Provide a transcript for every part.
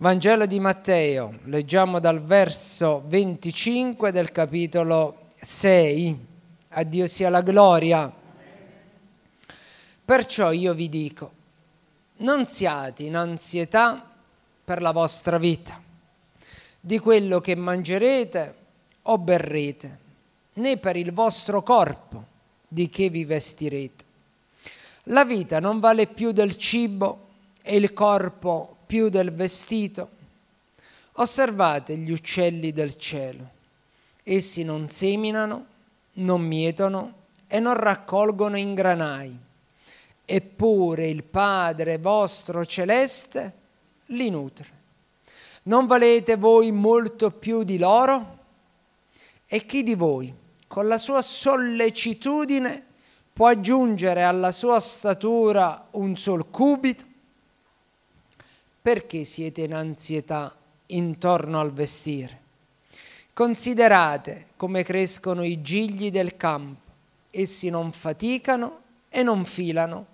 Vangelo di Matteo, leggiamo dal verso 25 del capitolo 6. A Dio sia la gloria. Perciò io vi dico, non siate in ansietà per la vostra vita, di quello che mangerete o berrete, né per il vostro corpo, di che vi vestirete. La vita non vale più del cibo e il corpo più del vestito. Osservate gli uccelli del cielo. Essi non seminano, non mietono e non raccolgono in granai. Eppure il Padre vostro celeste li nutre. Non valete voi molto più di loro? E chi di voi, con la sua sollecitudine, può aggiungere alla sua statura un sol cubito? perché siete in ansietà intorno al vestire? Considerate come crescono i gigli del campo, essi non faticano e non filano.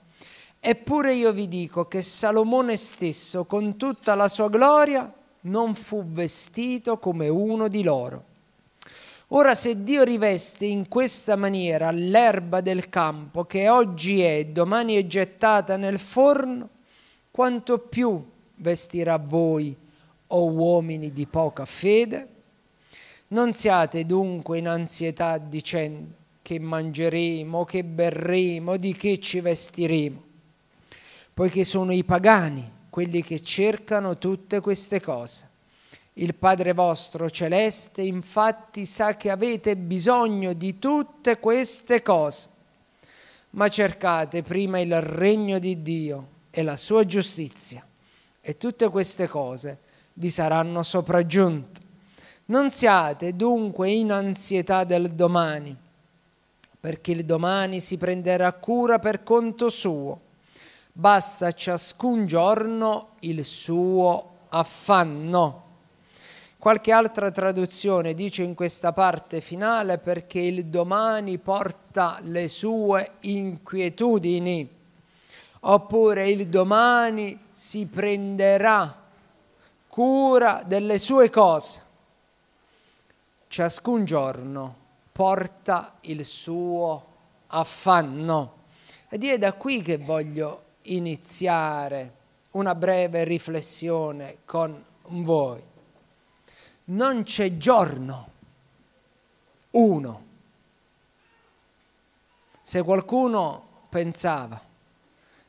Eppure io vi dico che Salomone stesso, con tutta la sua gloria, non fu vestito come uno di loro. Ora se Dio riveste in questa maniera l'erba del campo che oggi è e domani è gettata nel forno, quanto più vestirà voi, o uomini di poca fede? Non siate dunque in ansietà dicendo che mangeremo, che berremo, di che ci vestiremo, poiché sono i pagani quelli che cercano tutte queste cose. Il Padre vostro celeste infatti sa che avete bisogno di tutte queste cose, ma cercate prima il regno di Dio e la sua giustizia e tutte queste cose vi saranno sopraggiunte. Non siate dunque in ansietà del domani, perché il domani si prenderà cura per conto suo. Basta ciascun giorno il suo affanno. Qualche altra traduzione dice in questa parte finale perché il domani porta le sue inquietudini oppure il domani si prenderà cura delle sue cose. Ciascun giorno porta il suo affanno. Ed è da qui che voglio iniziare una breve riflessione con voi. Non c'è giorno uno. Se qualcuno pensava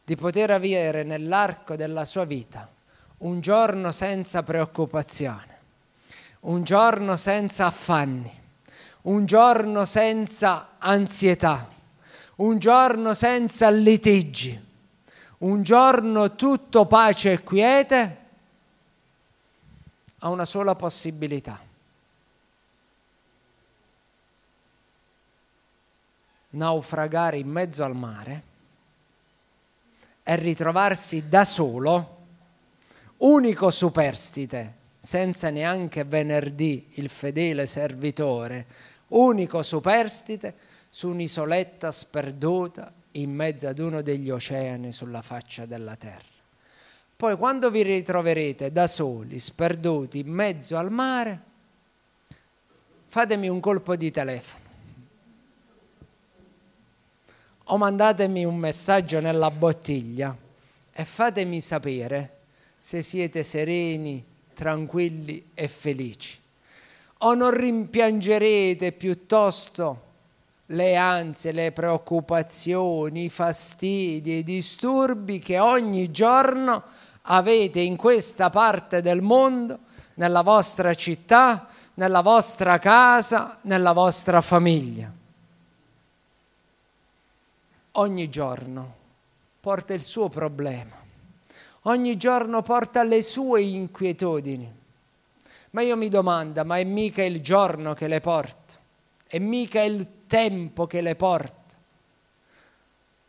di poter avere nell'arco della sua vita un giorno senza preoccupazione, un giorno senza affanni, un giorno senza ansietà, un giorno senza litigi, un giorno tutto pace e quiete, ha una sola possibilità. Naufragare in mezzo al mare è ritrovarsi da solo, unico superstite, senza neanche venerdì il fedele servitore, unico superstite su un'isoletta sperduta in mezzo ad uno degli oceani sulla faccia della terra. Poi quando vi ritroverete da soli, sperduti in mezzo al mare, fatemi un colpo di telefono o oh, mandatemi un messaggio nella bottiglia e fatemi sapere se siete sereni, tranquilli e felici. O oh, non rimpiangerete piuttosto le ansie, le preoccupazioni, i fastidi, i disturbi che ogni giorno avete in questa parte del mondo, nella vostra città, nella vostra casa, nella vostra famiglia ogni giorno porta il suo problema, ogni giorno porta le sue inquietudini. Ma io mi domando, ma è mica il giorno che le porta, è mica il tempo che le porta,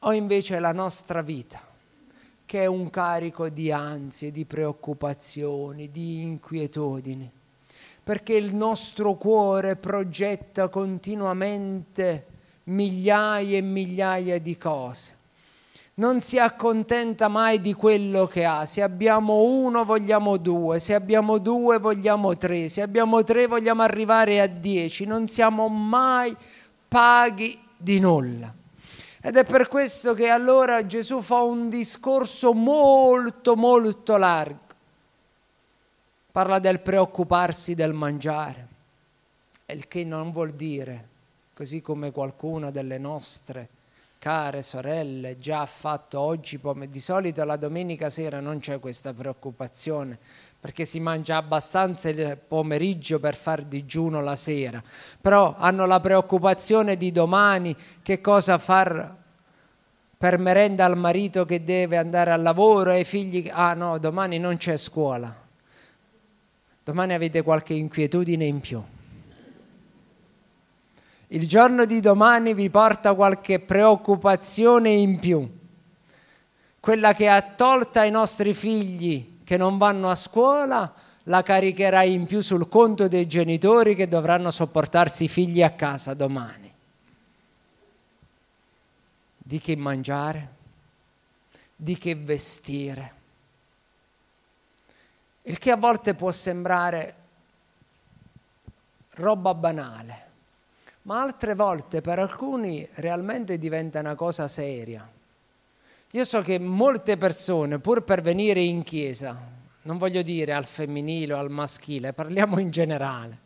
o invece la nostra vita, che è un carico di ansie, di preoccupazioni, di inquietudini, perché il nostro cuore progetta continuamente migliaia e migliaia di cose. Non si accontenta mai di quello che ha. Se abbiamo uno vogliamo due, se abbiamo due vogliamo tre, se abbiamo tre vogliamo arrivare a dieci. Non siamo mai paghi di nulla. Ed è per questo che allora Gesù fa un discorso molto molto largo. Parla del preoccuparsi del mangiare, il che non vuol dire così come qualcuna delle nostre care sorelle già ha fatto oggi pomeriggio. Di solito la domenica sera non c'è questa preoccupazione perché si mangia abbastanza il pomeriggio per far digiuno la sera, però hanno la preoccupazione di domani che cosa far per merenda al marito che deve andare al lavoro e ai figli, ah no, domani non c'è scuola, domani avete qualche inquietudine in più il giorno di domani vi porta qualche preoccupazione in più, quella che ha tolta ai nostri figli che non vanno a scuola, la caricherai in più sul conto dei genitori che dovranno sopportarsi i figli a casa domani. Di che mangiare, di che vestire. Il che a volte può sembrare roba banale, ma altre volte per alcuni realmente diventa una cosa seria. Io so che molte persone, pur per venire in chiesa, non voglio dire al femminile o al maschile, parliamo in generale,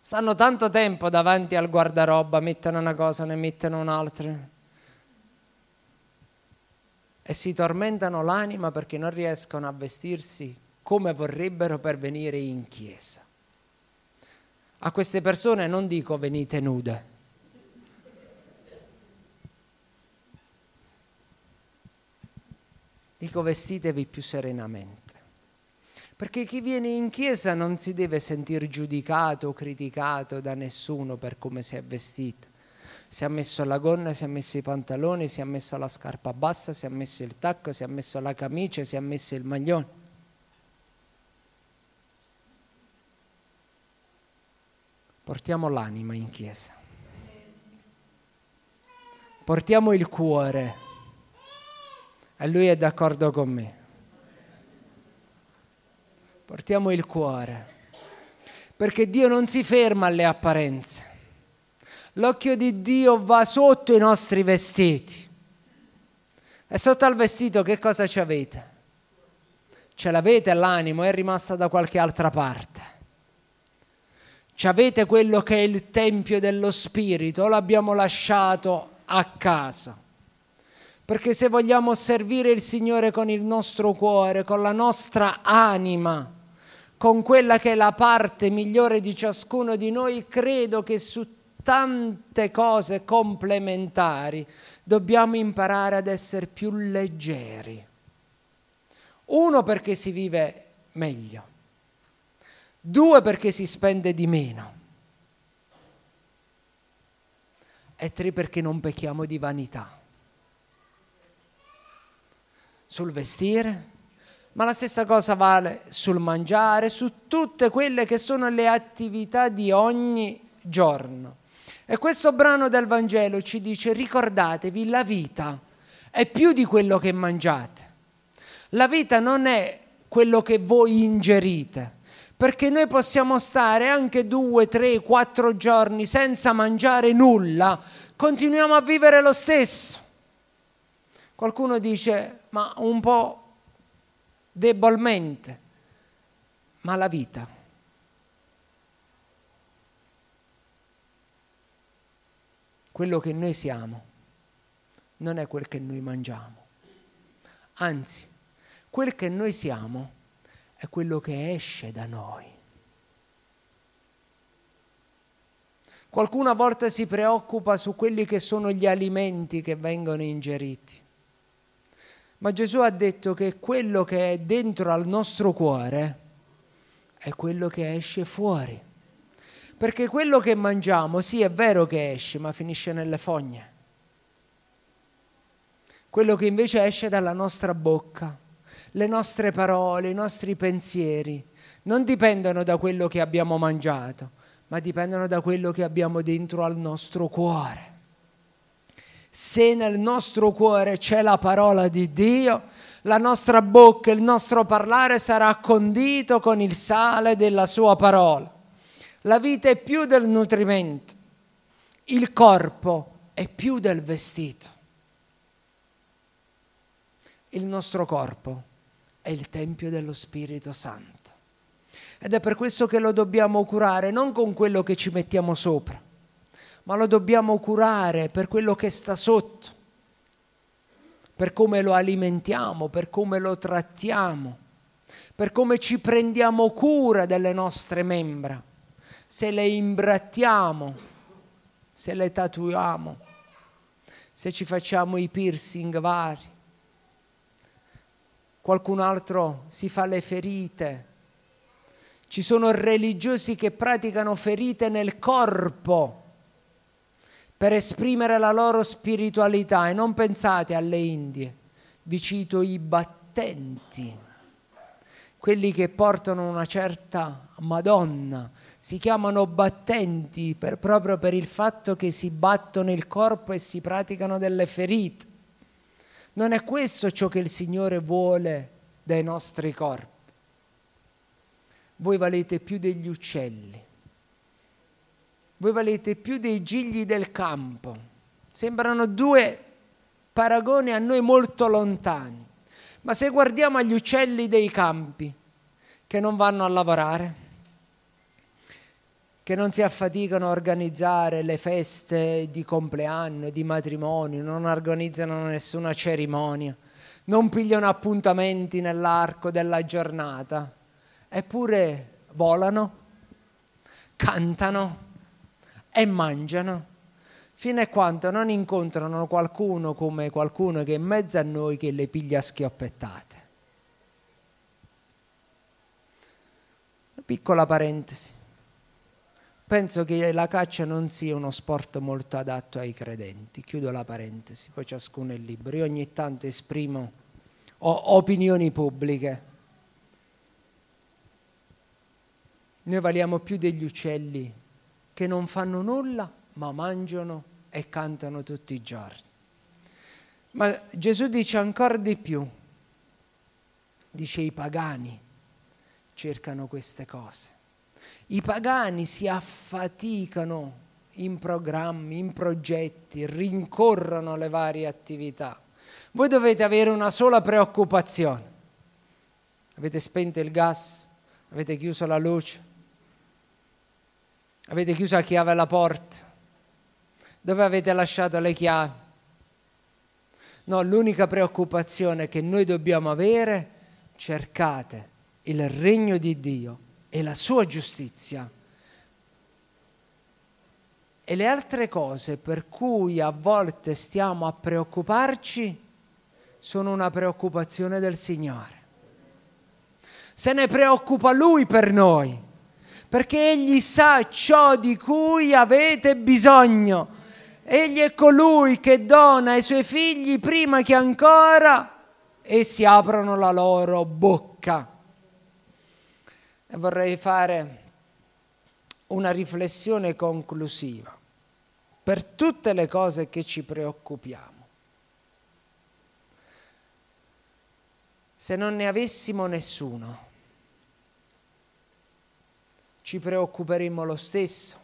stanno tanto tempo davanti al guardaroba, mettono una cosa, ne mettono un'altra e si tormentano l'anima perché non riescono a vestirsi come vorrebbero per venire in chiesa a queste persone non dico venite nude. Dico vestitevi più serenamente. Perché chi viene in chiesa non si deve sentire giudicato o criticato da nessuno per come si è vestito. Si è messo la gonna, si è messo i pantaloni, si è messo la scarpa bassa, si è messo il tacco, si è messo la camicia, si è messo il maglione. portiamo l'anima in chiesa, portiamo il cuore e lui è d'accordo con me. Portiamo il cuore, perché Dio non si ferma alle apparenze. L'occhio di Dio va sotto i nostri vestiti. E sotto al vestito che cosa ci avete? Ce l'avete l'animo, è rimasta da qualche altra parte. Ci avete quello che è il Tempio dello Spirito, o l'abbiamo lasciato a casa? Perché se vogliamo servire il Signore con il nostro cuore, con la nostra anima, con quella che è la parte migliore di ciascuno di noi, credo che su tante cose complementari dobbiamo imparare ad essere più leggeri. Uno perché si vive meglio due perché si spende di meno e tre perché non pecchiamo di vanità. Sul vestire, ma la stessa cosa vale sul mangiare, su tutte quelle che sono le attività di ogni giorno. E questo brano del Vangelo ci dice ricordatevi la vita è più di quello che mangiate. La vita non è quello che voi ingerite perché noi possiamo stare anche due, tre, quattro giorni senza mangiare nulla, continuiamo a vivere lo stesso. Qualcuno dice, ma un po' debolmente, ma la vita. Quello che noi siamo non è quel che noi mangiamo. Anzi, quel che noi siamo è quello che esce da noi. Qualcuno a volte si preoccupa su quelli che sono gli alimenti che vengono ingeriti. Ma Gesù ha detto che quello che è dentro al nostro cuore è quello che esce fuori. Perché quello che mangiamo, sì, è vero che esce, ma finisce nelle fogne. Quello che invece esce dalla nostra bocca le nostre parole, i nostri pensieri non dipendono da quello che abbiamo mangiato, ma dipendono da quello che abbiamo dentro al nostro cuore. Se nel nostro cuore c'è la parola di Dio, la nostra bocca, il nostro parlare sarà condito con il sale della sua parola. La vita è più del nutrimento, il corpo è più del vestito. Il nostro corpo è il Tempio dello Spirito Santo. Ed è per questo che lo dobbiamo curare, non con quello che ci mettiamo sopra, ma lo dobbiamo curare per quello che sta sotto, per come lo alimentiamo, per come lo trattiamo, per come ci prendiamo cura delle nostre membra, se le imbrattiamo, se le tatuiamo, se ci facciamo i piercing vari qualcun altro si fa le ferite. Ci sono religiosi che praticano ferite nel corpo per esprimere la loro spiritualità e non pensate alle Indie, vi cito i battenti, quelli che portano una certa Madonna, si chiamano battenti per, proprio per il fatto che si battono il corpo e si praticano delle ferite. Non è questo ciò che il Signore vuole dai nostri corpi. Voi valete più degli uccelli, voi valete più dei gigli del campo. Sembrano due paragoni a noi molto lontani, ma se guardiamo agli uccelli dei campi che non vanno a lavorare, che non si affaticano a organizzare le feste di compleanno, di matrimonio, non organizzano nessuna cerimonia, non pigliano appuntamenti nell'arco della giornata, eppure volano, cantano e mangiano, fino a quando non incontrano qualcuno come qualcuno che è in mezzo a noi che le piglia schioppettate. Una piccola parentesi penso che la caccia non sia uno sport molto adatto ai credenti, chiudo la parentesi, poi ciascuno è libero, io ogni tanto esprimo opinioni pubbliche. Noi valiamo più degli uccelli che non fanno nulla ma mangiano e cantano tutti i giorni. Ma Gesù dice ancora di più, dice i pagani cercano queste cose. I pagani si affaticano in programmi, in progetti, rincorrono le varie attività. Voi dovete avere una sola preoccupazione. Avete spento il gas? Avete chiuso la luce? Avete chiuso a chiave la porta? Dove avete lasciato le chiavi? No, l'unica preoccupazione che noi dobbiamo avere, cercate il regno di Dio e la sua giustizia. E le altre cose per cui a volte stiamo a preoccuparci sono una preoccupazione del Signore. Se ne preoccupa Lui per noi, perché Egli sa ciò di cui avete bisogno. Egli è colui che dona ai suoi figli prima che ancora essi aprano la loro bocca e vorrei fare una riflessione conclusiva per tutte le cose che ci preoccupiamo. Se non ne avessimo nessuno, ci preoccuperemmo lo stesso.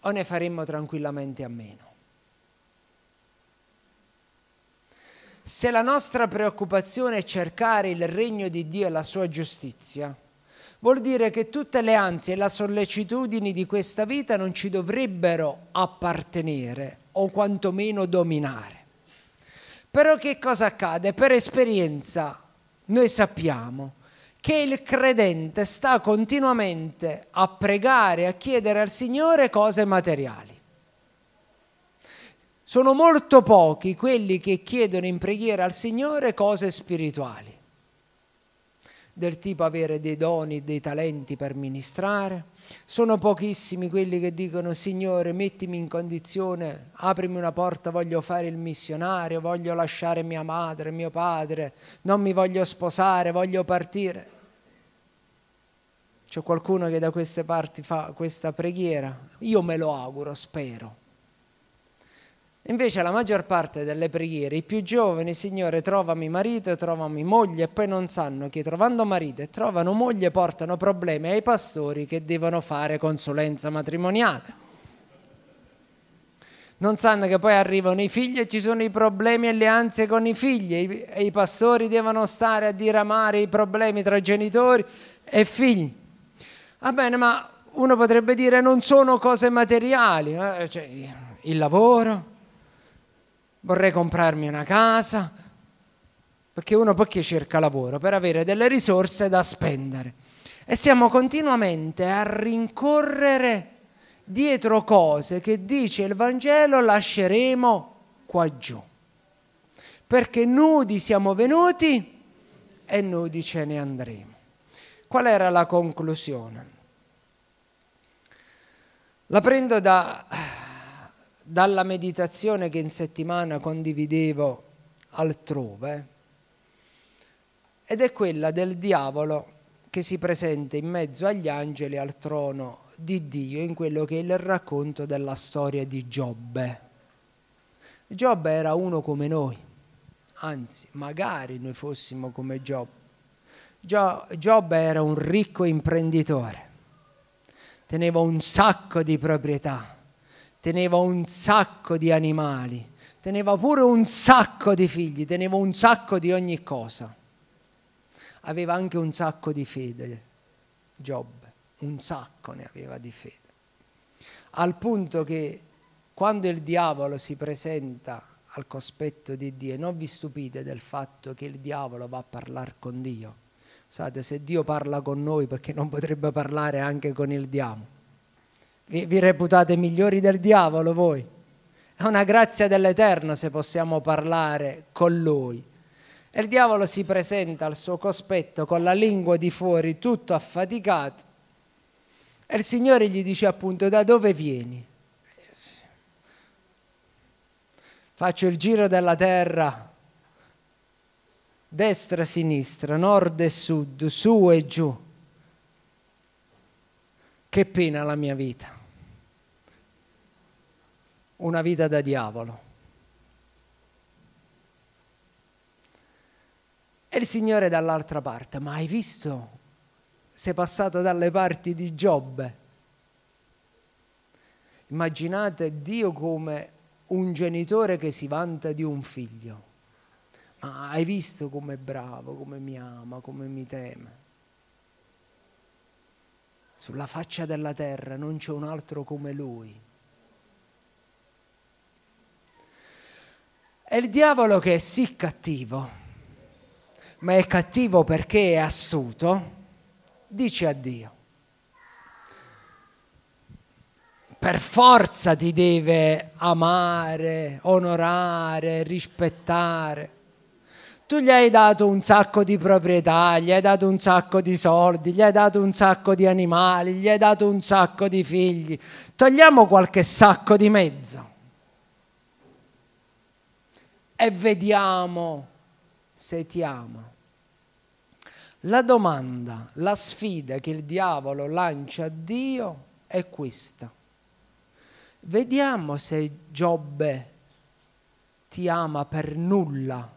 O ne faremmo tranquillamente a meno. Se la nostra preoccupazione è cercare il regno di Dio e la sua giustizia, vuol dire che tutte le ansie e la sollecitudini di questa vita non ci dovrebbero appartenere o quantomeno dominare. Però che cosa accade? Per esperienza noi sappiamo che il credente sta continuamente a pregare, a chiedere al Signore cose materiali. Sono molto pochi quelli che chiedono in preghiera al Signore cose spirituali, del tipo avere dei doni, dei talenti per ministrare. Sono pochissimi quelli che dicono Signore mettimi in condizione, aprimi una porta, voglio fare il missionario, voglio lasciare mia madre, mio padre, non mi voglio sposare, voglio partire. C'è qualcuno che da queste parti fa questa preghiera? Io me lo auguro, spero Invece la maggior parte delle preghiere, i più giovani, Signore, trovami marito, trovami moglie, e poi non sanno che trovando marito e trovano moglie portano problemi ai pastori che devono fare consulenza matrimoniale. Non sanno che poi arrivano i figli e ci sono i problemi e le ansie con i figli e i pastori devono stare a diramare i problemi tra genitori e figli. Va ah bene, ma uno potrebbe dire non sono cose materiali, eh, cioè il lavoro, vorrei comprarmi una casa, perché uno perché cerca lavoro? Per avere delle risorse da spendere. E siamo continuamente a rincorrere dietro cose che dice il Vangelo lasceremo qua giù. Perché nudi siamo venuti e nudi ce ne andremo. Qual era la conclusione? La prendo da dalla meditazione che in settimana condividevo altrove, ed è quella del diavolo che si presenta in mezzo agli angeli al trono di Dio in quello che è il racconto della storia di Giobbe. Giobbe era uno come noi, anzi magari noi fossimo come Giobbe. Giobbe era un ricco imprenditore, teneva un sacco di proprietà teneva un sacco di animali, teneva pure un sacco di figli, teneva un sacco di ogni cosa. Aveva anche un sacco di fede, Giobbe, un sacco ne aveva di fede. Al punto che quando il diavolo si presenta al cospetto di Dio, non vi stupite del fatto che il diavolo va a parlare con Dio. Sapete, se Dio parla con noi, perché non potrebbe parlare anche con il diavolo? Vi, vi reputate migliori del diavolo voi? È una grazia dell'Eterno se possiamo parlare con lui. E il diavolo si presenta al suo cospetto con la lingua di fuori, tutto affaticato. E il Signore gli dice appunto da dove vieni? Faccio il giro della terra, destra, sinistra, nord e sud, su e giù. Che pena la mia vita una vita da diavolo. E il Signore dall'altra parte, ma hai visto? Sei passato dalle parti di Giobbe. Immaginate Dio come un genitore che si vanta di un figlio. Ma hai visto com'è bravo, come mi ama, come mi teme? Sulla faccia della terra non c'è un altro come lui. È il diavolo che è sì cattivo, ma è cattivo perché è astuto, dice a Dio. Per forza ti deve amare, onorare, rispettare tu gli hai dato un sacco di proprietà, gli hai dato un sacco di soldi, gli hai dato un sacco di animali, gli hai dato un sacco di figli. Togliamo qualche sacco di mezzo e vediamo se ti ama. La domanda, la sfida che il diavolo lancia a Dio è questa. Vediamo se Giobbe ti ama per nulla.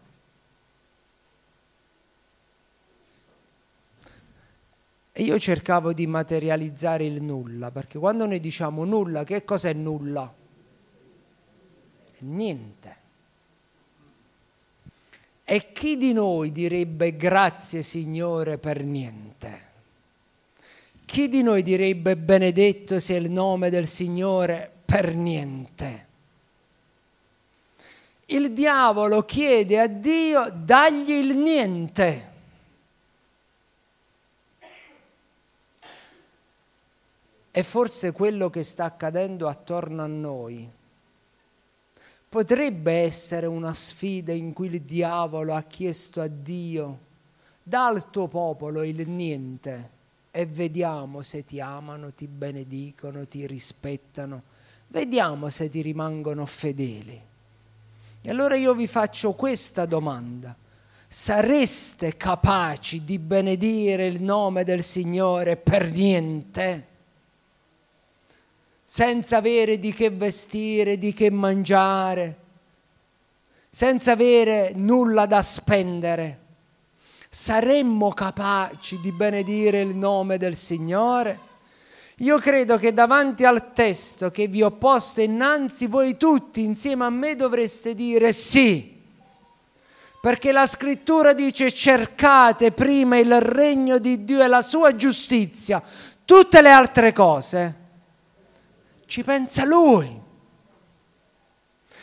E io cercavo di materializzare il nulla, perché quando noi diciamo nulla, che cos'è è nulla? Niente. E chi di noi direbbe grazie Signore per niente? Chi di noi direbbe benedetto sia il nome del Signore per niente? Il diavolo chiede a Dio dagli il niente. E forse quello che sta accadendo attorno a noi potrebbe essere una sfida in cui il diavolo ha chiesto a Dio, al tuo popolo il niente e vediamo se ti amano, ti benedicono, ti rispettano, vediamo se ti rimangono fedeli. E allora io vi faccio questa domanda. Sareste capaci di benedire il nome del Signore per niente? senza avere di che vestire, di che mangiare, senza avere nulla da spendere. Saremmo capaci di benedire il nome del Signore? Io credo che davanti al testo che vi ho posto innanzi, voi tutti insieme a me dovreste dire sì. Perché la scrittura dice cercate prima il regno di Dio e la sua giustizia, tutte le altre cose ci pensa lui.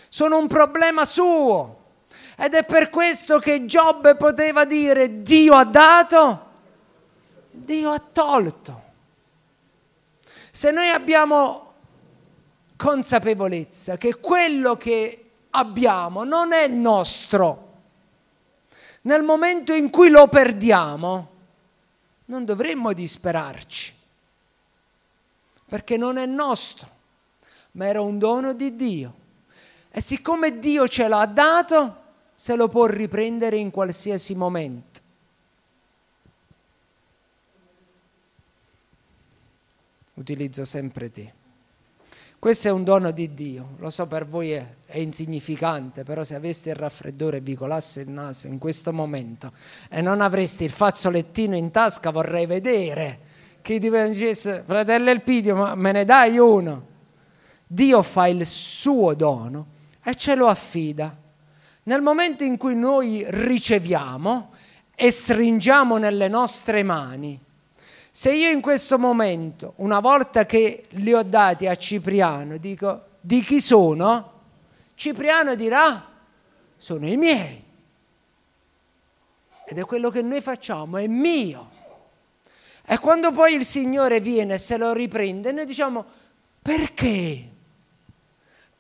Sono un problema suo. Ed è per questo che Giobbe poteva dire Dio ha dato, Dio ha tolto. Se noi abbiamo consapevolezza che quello che abbiamo non è nostro, nel momento in cui lo perdiamo, non dovremmo disperarci, perché non è nostro ma era un dono di Dio. E siccome Dio ce l'ha dato, se lo può riprendere in qualsiasi momento. Utilizzo sempre te. Questo è un dono di Dio, lo so per voi è, è, insignificante, però se aveste il raffreddore e vi colasse il naso in questo momento e non avreste il fazzolettino in tasca vorrei vedere che ti dicesse fratello Elpidio ma me ne dai uno? Dio fa il suo dono e ce lo affida. Nel momento in cui noi riceviamo e stringiamo nelle nostre mani, se io in questo momento, una volta che li ho dati a Cipriano, dico di chi sono, Cipriano dirà sono i miei. Ed è quello che noi facciamo, è mio. E quando poi il Signore viene e se lo riprende, noi diciamo perché?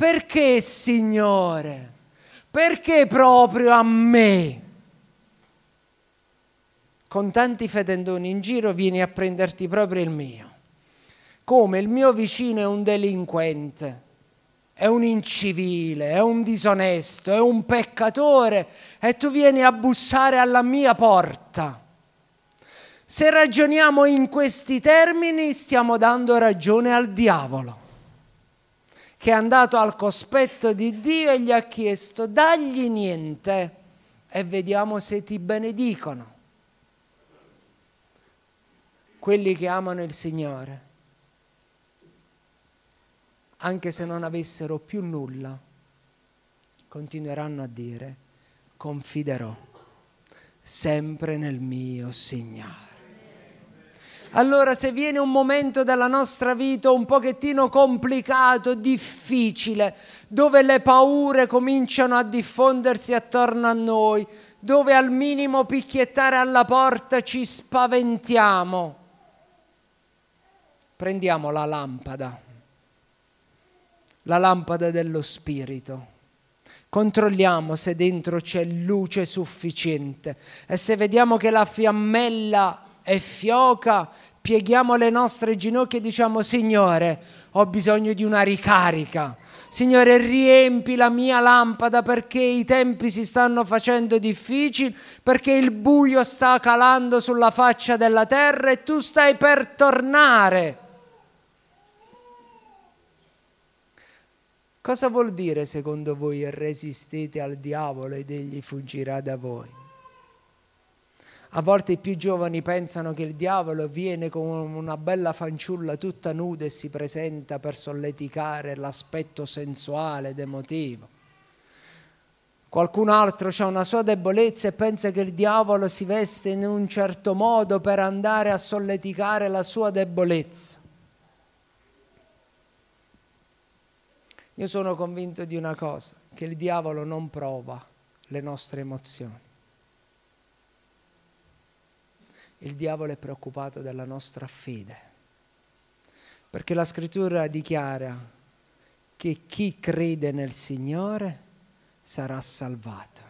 Perché, Signore? Perché proprio a me? Con tanti fedendoni in giro vieni a prenderti proprio il mio. Come il mio vicino è un delinquente, è un incivile, è un disonesto, è un peccatore e tu vieni a bussare alla mia porta. Se ragioniamo in questi termini stiamo dando ragione al diavolo che è andato al cospetto di Dio e gli ha chiesto dagli niente e vediamo se ti benedicono. Quelli che amano il Signore, anche se non avessero più nulla, continueranno a dire, confiderò sempre nel mio Signore. Allora se viene un momento della nostra vita un pochettino complicato, difficile, dove le paure cominciano a diffondersi attorno a noi, dove al minimo picchiettare alla porta ci spaventiamo, prendiamo la lampada, la lampada dello Spirito controlliamo se dentro c'è luce sufficiente e se vediamo che la fiammella e fioca, pieghiamo le nostre ginocchia e diciamo Signore, ho bisogno di una ricarica. Signore, riempi la mia lampada perché i tempi si stanno facendo difficili, perché il buio sta calando sulla faccia della terra e tu stai per tornare. Cosa vuol dire secondo voi resistete al diavolo ed egli fuggirà da voi? A volte i più giovani pensano che il diavolo viene con una bella fanciulla tutta nuda e si presenta per solleticare l'aspetto sensuale ed emotivo. Qualcun altro ha una sua debolezza e pensa che il diavolo si veste in un certo modo per andare a solleticare la sua debolezza. Io sono convinto di una cosa, che il diavolo non prova le nostre emozioni il diavolo è preoccupato della nostra fede. Perché la scrittura dichiara che chi crede nel Signore sarà salvato.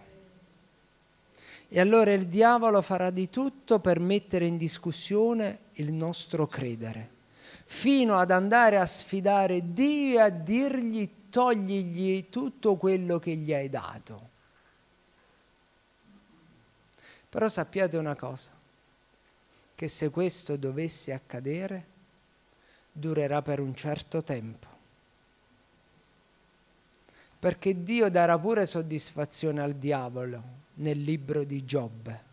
E allora il diavolo farà di tutto per mettere in discussione il nostro credere, fino ad andare a sfidare Dio e a dirgli togligli tutto quello che gli hai dato. Però sappiate una cosa, che se questo dovesse accadere durerà per un certo tempo. Perché Dio darà pure soddisfazione al diavolo nel libro di Giobbe.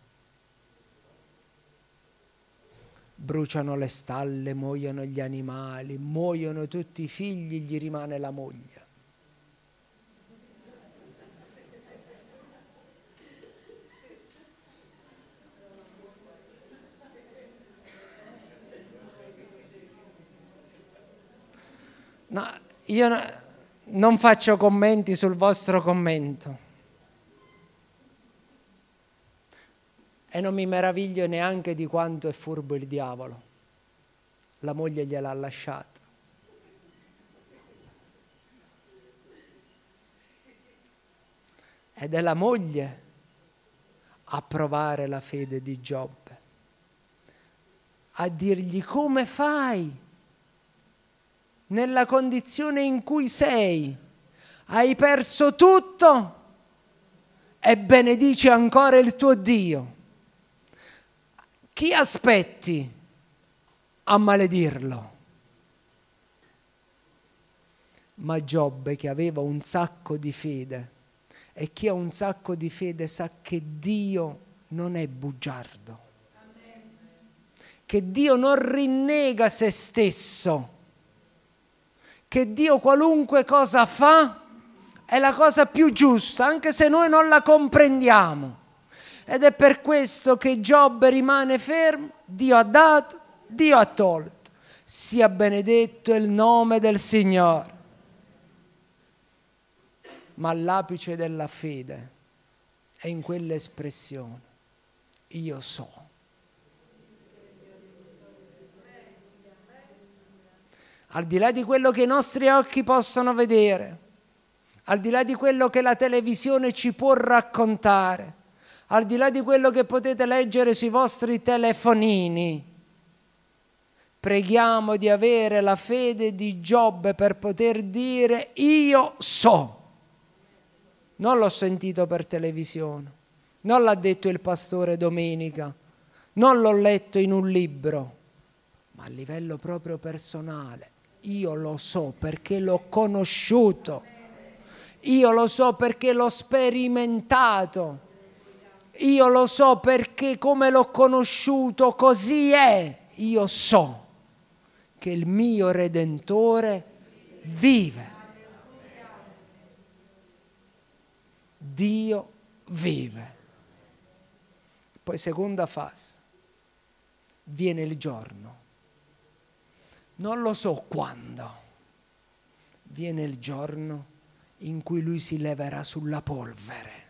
bruciano le stalle, muoiono gli animali, muoiono tutti i figli, gli rimane la moglie. No, io no, non faccio commenti sul vostro commento. E non mi meraviglio neanche di quanto è furbo il diavolo. La moglie gliel'ha lasciata. Ed è la moglie a provare la fede di Giobbe, a dirgli come fai nella condizione in cui sei, hai perso tutto e benedici ancora il tuo Dio. Chi aspetti a maledirlo? Ma Giobbe che aveva un sacco di fede e chi ha un sacco di fede sa che Dio non è bugiardo, che Dio non rinnega se stesso che Dio qualunque cosa fa è la cosa più giusta, anche se noi non la comprendiamo. Ed è per questo che Giobbe rimane fermo, Dio ha dato, Dio ha tolto. Sia benedetto il nome del Signore. Ma l'apice della fede è in quell'espressione, io so. al di là di quello che i nostri occhi possono vedere, al di là di quello che la televisione ci può raccontare, al di là di quello che potete leggere sui vostri telefonini. Preghiamo di avere la fede di Giobbe per poter dire io so. Non l'ho sentito per televisione, non l'ha detto il pastore domenica, non l'ho letto in un libro, ma a livello proprio personale io lo so perché l'ho conosciuto, io lo so perché l'ho sperimentato, io lo so perché come l'ho conosciuto così è, io so che il mio Redentore vive. Dio vive. Poi seconda fase, viene il giorno non lo so quando, viene il giorno in cui lui si leverà sulla polvere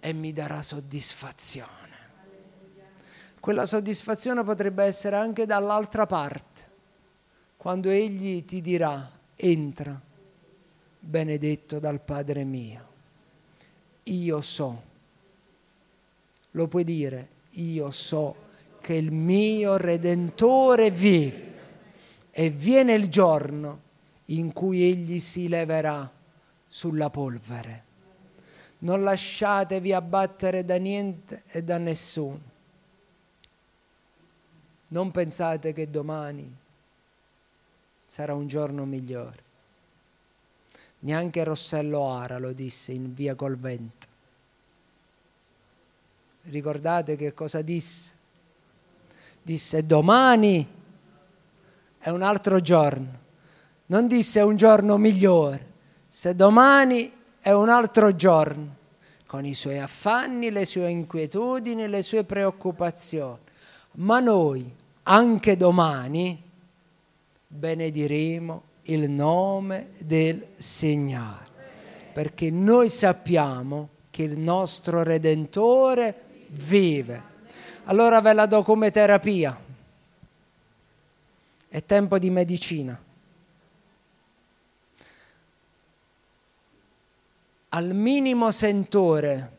e mi darà soddisfazione. Quella soddisfazione potrebbe essere anche dall'altra parte, quando egli ti dirà, entra, benedetto dal Padre mio, io so, lo puoi dire, io so che il mio Redentore vive e viene il giorno in cui egli si leverà sulla polvere. Non lasciatevi abbattere da niente e da nessuno. Non pensate che domani sarà un giorno migliore. Neanche Rossello Ara lo disse in via Colvento. Ricordate che cosa disse? Disse domani è un altro giorno. Non disse un giorno migliore, se domani è un altro giorno, con i suoi affanni, le sue inquietudini, le sue preoccupazioni. Ma noi, anche domani, benediremo il nome del Signore, perché noi sappiamo che il nostro Redentore vive. Allora ve la do come terapia è tempo di medicina. Al minimo sentore,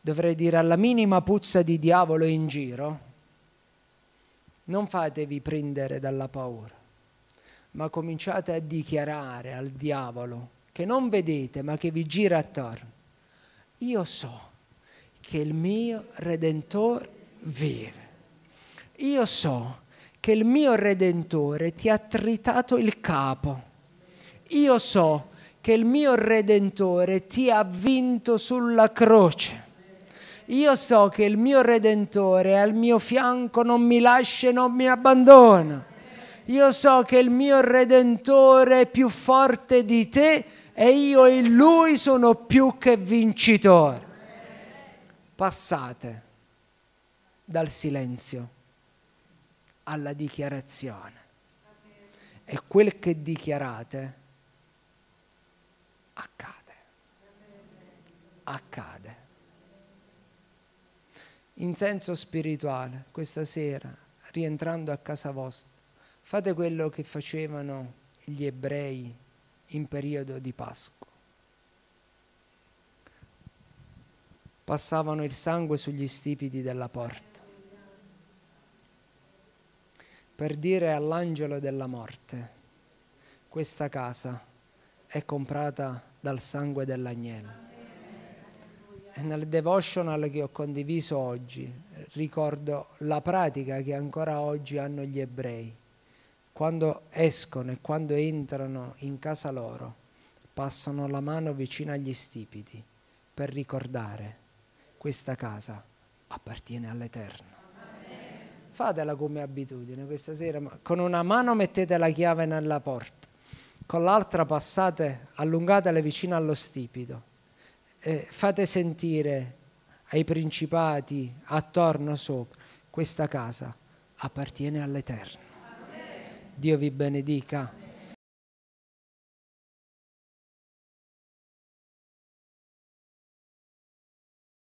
dovrei dire alla minima puzza di diavolo in giro, non fatevi prendere dalla paura, ma cominciate a dichiarare al diavolo che non vedete ma che vi gira attorno. Io so che il mio Redentore vive. Io so che che il mio Redentore ti ha tritato il capo. Io so che il mio Redentore ti ha vinto sulla croce. Io so che il mio Redentore è al mio fianco, non mi lascia e non mi abbandona. Io so che il mio Redentore è più forte di te e io in lui sono più che vincitore. Passate dal silenzio alla dichiarazione. E quel che dichiarate accade. Accade. In senso spirituale, questa sera, rientrando a casa vostra, fate quello che facevano gli ebrei in periodo di Pasqua. Passavano il sangue sugli stipiti della porta per dire all'angelo della morte, questa casa è comprata dal sangue dell'agnello. E nel devotional che ho condiviso oggi ricordo la pratica che ancora oggi hanno gli ebrei. Quando escono e quando entrano in casa loro, passano la mano vicino agli stipiti per ricordare questa casa appartiene all'Eterno. Fatela come abitudine questa sera, con una mano mettete la chiave nella porta, con l'altra passate, allungatele vicino allo stipito, e fate sentire ai principati attorno sopra, questa casa appartiene all'Eterno. Dio vi benedica.